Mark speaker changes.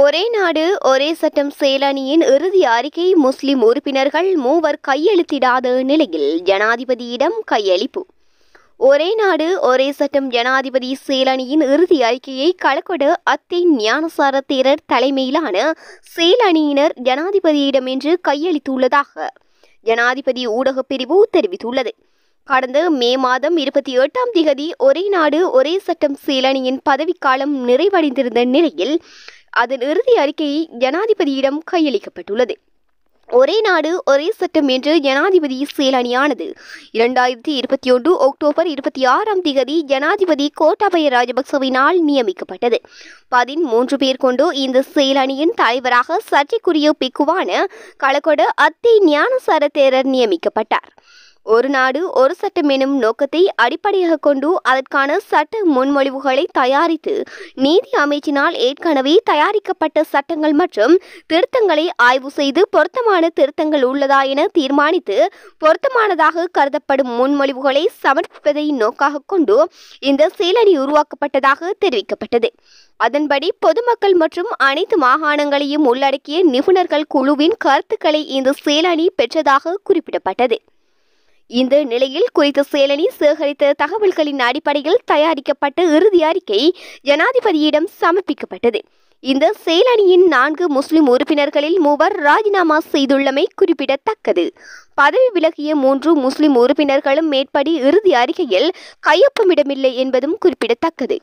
Speaker 1: ஒரே நாடு ஒரே சட்டம் செயலணியின் இறுதி அறிக்கை முஸ்லிம் உறுப்பினர்கள் மூவர் கையெழுத்திடாத நிலையில் ஜனாதிபதியிடம் கையளிப்பு ஒரே நாடு ஒரே சட்டம் ஜனாதிபதி செயலணியின் இறுதி அறிக்கையை கலக்கொடு அத்தை ஞானசார தேரர் தலைமையிலான செயலணியினர் ஜனாதிபதியிடம் என்று கையளித்துள்ளதாக ஜனாதிபதி ஊடகப் பிரிவு தெரிவித்துள்ளது கடந்த மே மாதம் இருபத்தி எட்டாம் திகதி ஒரே நாடு ஒரே சட்டம் செயலணியின் பதவிக்காலம் நிறைவடைந்திருந்த நிலையில் அதன் இறுதி அறிக்கையை ஜனாதிபதியிடம் கையளிக்கப்பட்டுள்ளது ஒரே நாடு ஒரே சட்டம் என்று ஜனாதிபதி செயலணியானது இரண்டாயிரத்தி இருபத்தி ஒன்று அக்டோபர் இருபத்தி ஆறாம் தேதி ஜனாதிபதி கோட்டாபய ராஜபக்சவினால் நியமிக்கப்பட்டது பதிமூன்று பேர் கொண்டு இந்த செயலணியின் தலைவராக சர்ச்சைக்குரிய பிக்குவான களக்கொட அத்தி ஞானசார தேரர் நியமிக்கப்பட்டார் ஒரு நாடு ஒரு சட்டம் எனும் நோக்கத்தை அடிப்படையாக கொண்டு அதற்கான சட்ட முன்மொழிவுகளை தயாரித்து நீதி அமைச்சினால் ஏற்கனவே தயாரிக்கப்பட்ட சட்டங்கள் மற்றும் திருத்தங்களை ஆய்வு செய்து பொருத்தமான திருத்தங்கள் உள்ளதா என தீர்மானித்து பொருத்தமானதாக கருதப்படும் முன்மொழிவுகளை சமர்ப்பிப்பதை நோக்காக கொண்டு இந்த செயலணி உருவாக்கப்பட்டதாக தெரிவிக்கப்பட்டது அதன்படி பொதுமக்கள் மற்றும் அனைத்து மாகாணங்களையும் உள்ளடக்கிய நிபுணர்கள் குழுவின் கருத்துக்களை இந்த செயலணி பெற்றதாக குறிப்பிடப்பட்டது இந்த நிலையில் குறித்த சேலனி சேகரித்த தகவல்களின் அடிப்படையில் தயாரிக்கப்பட்ட இறுதி அறிக்கை ஜனாதிபதியிடம் சமர்ப்பிக்கப்பட்டது இந்த செயலணியின் நான்கு முஸ்லிம் உறுப்பினர்களில் மூவர் ராஜினாமா செய்துள்ளமை குறிப்பிடத்தக்கது பதவி விலகிய மூன்று முஸ்லிம் உறுப்பினர்களும் மேற்படி இறுதி அறிக்கையில் கையொப்பமிடமில்லை என்பதும் குறிப்பிடத்தக்கது